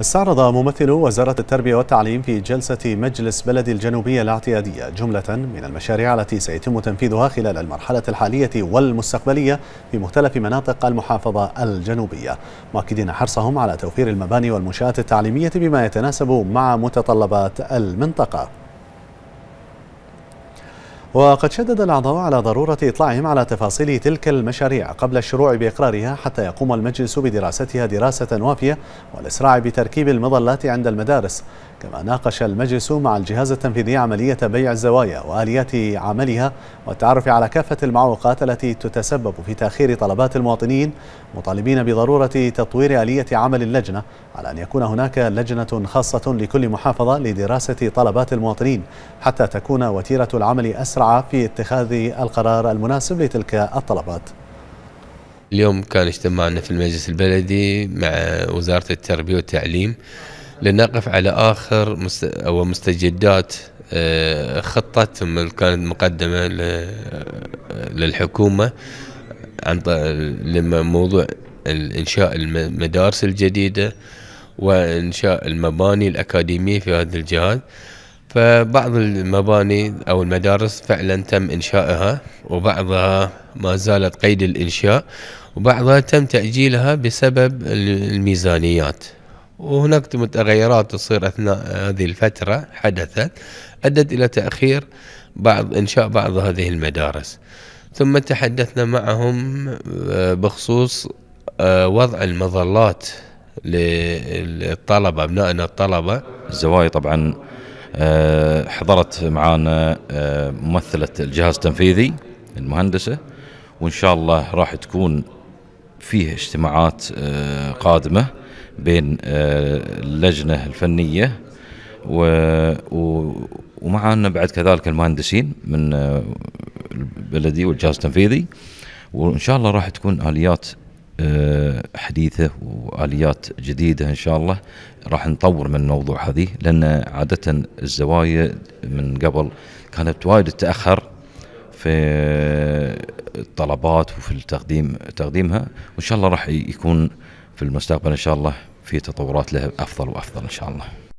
استعرض ممثل وزارة التربية والتعليم في جلسة مجلس بلد الجنوبية الاعتيادية جملة من المشاريع التي سيتم تنفيذها خلال المرحلة الحالية والمستقبلية في مختلف مناطق المحافظة الجنوبية مؤكدين حرصهم على توفير المباني والمنشآت التعليمية بما يتناسب مع متطلبات المنطقة وقد شدد الأعضاء على ضرورة إطلاعهم على تفاصيل تلك المشاريع قبل الشروع بإقرارها حتى يقوم المجلس بدراستها دراسة وافية والإسراع بتركيب المظلات عند المدارس كما ناقش المجلس مع الجهاز التنفيذي عملية بيع الزوايا وآليات عملها والتعرف على كافة المعوقات التي تتسبب في تأخير طلبات المواطنين مطالبين بضرورة تطوير آلية عمل اللجنة على أن يكون هناك لجنة خاصة لكل محافظة لدراسة طلبات المواطنين حتى تكون وتيرة العمل أسرع في اتخاذ القرار المناسب لتلك الطلبات اليوم كان اجتماعنا في المجلس البلدي مع وزارة التربية والتعليم لنقف على اخر مست... او مستجدات آه، خطه كانت مقدمه للحكومه عن لما موضوع انشاء المدارس الجديده وانشاء المباني الاكاديميه في هذا الجهاز فبعض المباني او المدارس فعلا تم انشائها وبعضها ما زالت قيد الانشاء وبعضها تم تاجيلها بسبب الميزانيات وهناك متغيرات تصير أثناء هذه الفترة حدثت أدت إلى تأخير بعض إنشاء بعض هذه المدارس ثم تحدثنا معهم آه، بخصوص آه، وضع المظلات للطلبة أبنائنا الطلبة الزوايا طبعا آه، حضرت معانا ممثلة الجهاز التنفيذي المهندسة وإن شاء الله راح تكون فيه اجتماعات قادمة بين آه، اللجنة الفنية و... و... ومعنا بعد كذلك المهندسين من آه، البلدي والجهاز التنفيذي وان شاء الله راح تكون اليات آه، حديثه واليات جديده ان شاء الله راح نطور من الموضوع هذه لان عاده الزوايا من قبل كانت وايد تاخر في الطلبات وفي التقديم تقديمها وان شاء الله راح يكون في المستقبل ان شاء الله في تطورات له افضل وافضل ان شاء الله